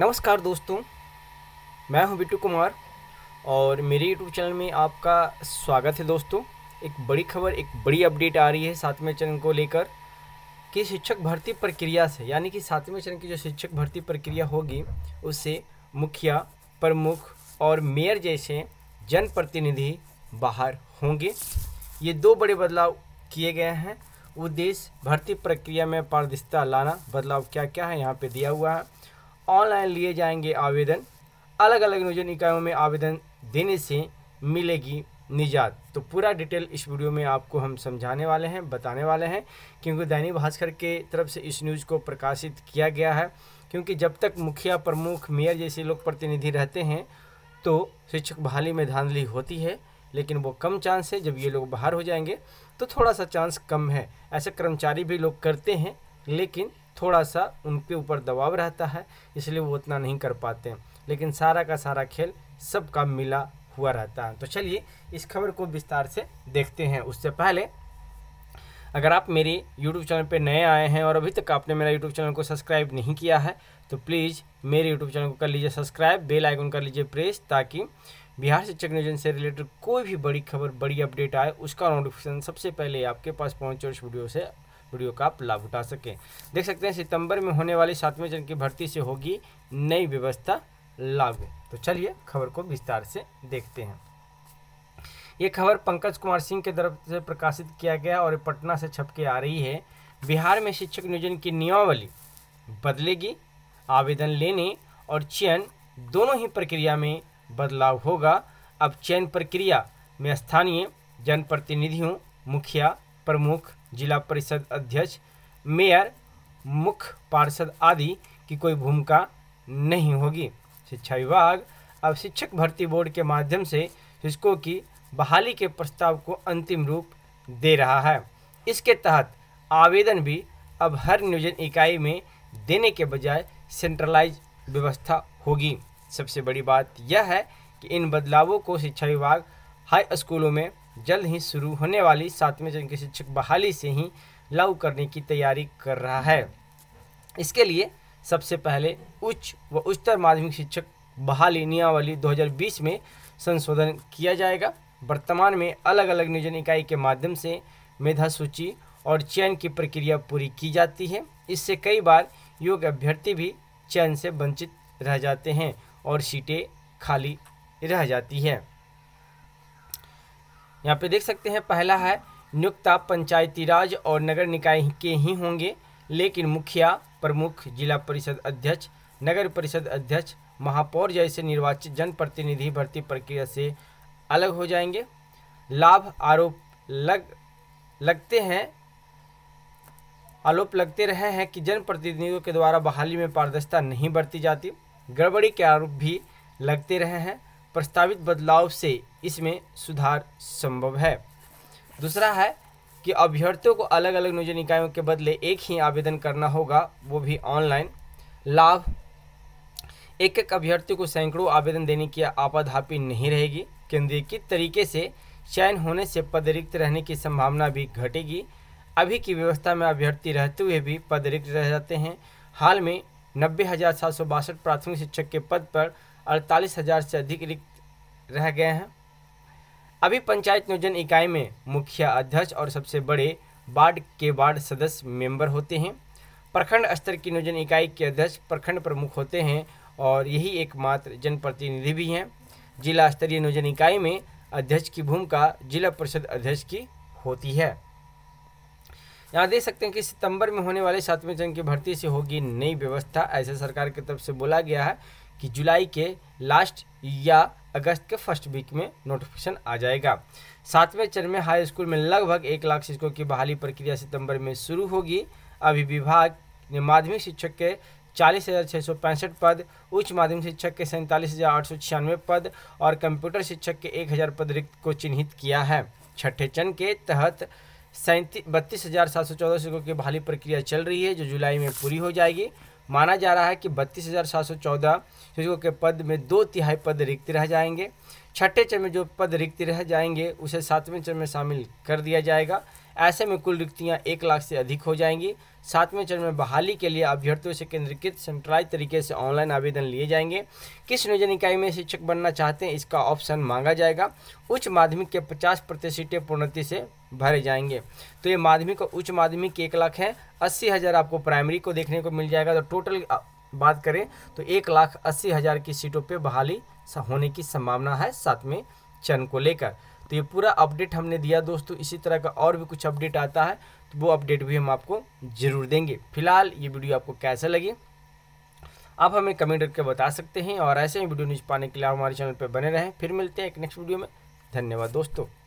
नमस्कार दोस्तों मैं हूं बिट्टू कुमार और मेरे यूट्यूब चैनल में आपका स्वागत है दोस्तों एक बड़ी खबर एक बड़ी अपडेट आ रही है सातवें चरण को लेकर कि शिक्षक भर्ती प्रक्रिया से यानी कि सातवें चरण की जो शिक्षक भर्ती प्रक्रिया होगी उससे मुखिया प्रमुख और मेयर जैसे जनप्रतिनिधि बाहर होंगे ये दो बड़े बदलाव किए गए हैं उद्देश्य भर्ती प्रक्रिया में पारदर्शिता लाना बदलाव क्या क्या है यहाँ पे दिया हुआ है ऑनलाइन लिए जाएंगे आवेदन अलग अलग नियोजन इकाइयों में आवेदन देने से मिलेगी निजात तो पूरा डिटेल इस वीडियो में आपको हम समझाने वाले हैं बताने वाले हैं क्योंकि दैनिक भास्कर के तरफ से इस न्यूज़ को प्रकाशित किया गया है क्योंकि जब तक मुखिया प्रमुख मेयर जैसे लोक प्रतिनिधि रहते हैं तो शिक्षक बहाली में धांधली होती है लेकिन वो कम चांस है जब ये लोग बाहर हो जाएंगे तो थोड़ा सा चांस कम है ऐसे कर्मचारी भी लोग करते हैं लेकिन थोड़ा सा उनके ऊपर दबाव रहता है इसलिए वो उतना नहीं कर पाते हैं लेकिन सारा का सारा खेल सबका मिला हुआ रहता है तो चलिए इस खबर को विस्तार से देखते हैं उससे पहले अगर आप मेरे YouTube चैनल पर नए आए हैं और अभी तक आपने मेरा YouTube चैनल को सब्सक्राइब नहीं किया है तो प्लीज़ मेरे YouTube चैनल को कर लीजिए सब्सक्राइब बेल आइकन कर लीजिए प्रेस ताकि बिहार शिक्षक नियोजन से रिलेटेड कोई भी बड़ी खबर बड़ी अपडेट आए उसका नोटिफिकेशन सबसे पहले आपके पास पहुँचे और इस वीडियो से वीडियो का आप लाभ उठा सकें देख सकते हैं सितंबर में होने वाली सातवें चरण की भर्ती से होगी नई व्यवस्था लागू तो चलिए खबर को विस्तार से देखते हैं ये खबर पंकज कुमार सिंह के तरफ से प्रकाशित किया गया और पटना से छपके आ रही है बिहार में शिक्षक नियोजन की नियमावली बदलेगी आवेदन लेने और चयन दोनों ही प्रक्रिया में बदलाव होगा अब चयन प्रक्रिया में स्थानीय जनप्रतिनिधियों मुखिया प्रमुख जिला परिषद अध्यक्ष मेयर मुख्य पार्षद आदि की कोई भूमिका नहीं होगी शिक्षा विभाग अब शिक्षक भर्ती बोर्ड के माध्यम से शिक्षकों की बहाली के प्रस्ताव को अंतिम रूप दे रहा है इसके तहत आवेदन भी अब हर नियोजन इकाई में देने के बजाय सेंट्रलाइज व्यवस्था होगी सबसे बड़ी बात यह है कि इन बदलावों को शिक्षा विभाग हाई स्कूलों में जल्द ही शुरू होने वाली सातवें चरण के शिक्षक बहाली से ही लागू करने की तैयारी कर रहा है इसके लिए सबसे पहले उच्च व उच्चतर माध्यमिक शिक्षक बहाली नियमावली 2020 में संशोधन किया जाएगा वर्तमान में अलग अलग नियोजन इकाई के माध्यम से मेधा सूची और चयन की प्रक्रिया पूरी की जाती है इससे कई बार योग्य अभ्यर्थी भी चयन से वंचित रह जाते हैं और सीटें खाली रह जाती है यहाँ पे देख सकते हैं पहला है नियुक्ता पंचायती राज और नगर निकाय के ही होंगे लेकिन मुखिया प्रमुख जिला परिषद अध्यक्ष नगर परिषद अध्यक्ष महापौर जैसे निर्वाचित जनप्रतिनिधि भर्ती प्रक्रिया से अलग हो जाएंगे लाभ आरोप लग लगते हैं आरोप लगते रहे हैं कि जनप्रतिनिधियों के द्वारा बहाली में पारदर्शिता नहीं बरती जाती गड़बड़ी के आरोप भी लगते रहे हैं प्रस्तावित बदलाव से इसमें सुधार संभव है दूसरा है कि अभ्यर्थियों को अलग अलग नियोजन निकायों के बदले एक ही आवेदन करना होगा वो भी ऑनलाइन लाभ एक एक अभ्यर्थी को सैकड़ों आवेदन देने की आपाधापी नहीं रहेगी केंद्रीकृत तरीके से चयन होने से पद रिक्त रहने की संभावना भी घटेगी अभी की व्यवस्था में अभ्यर्थी रहते हुए भी पद रिक्त रह जाते हैं हाल में नब्बे हज़ार सात सौ बासठ प्राथमिक शिक्षक के पद पर अड़तालीस हज़ार से अधिक रिक्त रह गए हैं अभी पंचायत नियोजन इकाई में मुखिया अध्यक्ष और सबसे बड़े वार्ड के वार्ड सदस्य मेंबर होते हैं प्रखंड स्तर की नियोजन इकाई के अध्यक्ष प्रखंड प्रमुख होते हैं और यही एकमात्र जनप्रतिनिधि भी हैं जिला स्तरीय नियोजन इकाई में अध्यक्ष की भूमिका जिला परिषद अध्यक्ष की होती है यहाँ देख सकते हैं कि सितंबर में होने वाले सातवें चरण की भर्ती से होगी नई व्यवस्था ऐसे सरकार की तरफ से बोला गया है कि जुलाई के लास्ट या अगस्त के फर्स्ट वीक में नोटिफिकेशन आ जाएगा सातवें चरण में हाई स्कूल में लगभग एक लाख शिक्षकों की बहाली प्रक्रिया सितंबर में शुरू होगी अभी विभाग ने माध्यमिक शिक्षक के चालीस हज़ार छः सौ पैंसठ पद उच्च माध्यमिक शिक्षक के सैंतालीस हज़ार आठ सौ छियानवे पद और कंप्यूटर शिक्षक के एक हज़ार पद रिक्त को चिन्हित किया है छठे चरण के तहत सैंतीस बत्तीस हज़ार सात सौ चौदह शिक्षकों की बहाली प्रक्रिया चल रही है जो जुलाई में पूरी हो जाएगी माना जा रहा है कि बत्तीस हज़ार सात सौ चौदह शिक्षकों के पद में दो तिहाई पद रिक्त रह जाएंगे छठे चरण में जो पद रिक्त रह जाएंगे उसे सातवें चरण में शामिल कर दिया जाएगा ऐसे में कुल रिक्तियां एक लाख से अधिक हो जाएंगी सातवें चरण में बहाली के लिए अभ्यर्थियों से केंद्रीकृत सेंट्रलाइज तरीके से ऑनलाइन आवेदन लिए जाएंगे किस नियोजन इकाई में शिक्षक बनना चाहते हैं इसका ऑप्शन मांगा जाएगा उच्च माध्यमिक के पचास प्रतिशत सीटें पूर्णति से भरे जाएंगे तो ये माध्यमिक और उच्च माध्यमिक एक लाख है अस्सी हज़ार आपको प्राइमरी को देखने को मिल जाएगा तो टोटल बात करें तो एक लाख अस्सी हज़ार की सीटों पर बहाली होने की संभावना है सातवें चरण को लेकर तो ये पूरा अपडेट हमने दिया दोस्तों इसी तरह का और भी कुछ अपडेट आता है तो वो अपडेट भी हम आपको ज़रूर देंगे फिलहाल ये वीडियो आपको कैसा लगी आप हमें कमेंट करके बता सकते हैं और ऐसे ही वीडियो न्यूज़ पाने के लिए हमारे चैनल पर बने रहें फिर मिलते हैं एक नेक्स्ट वीडियो में धन्यवाद दोस्तों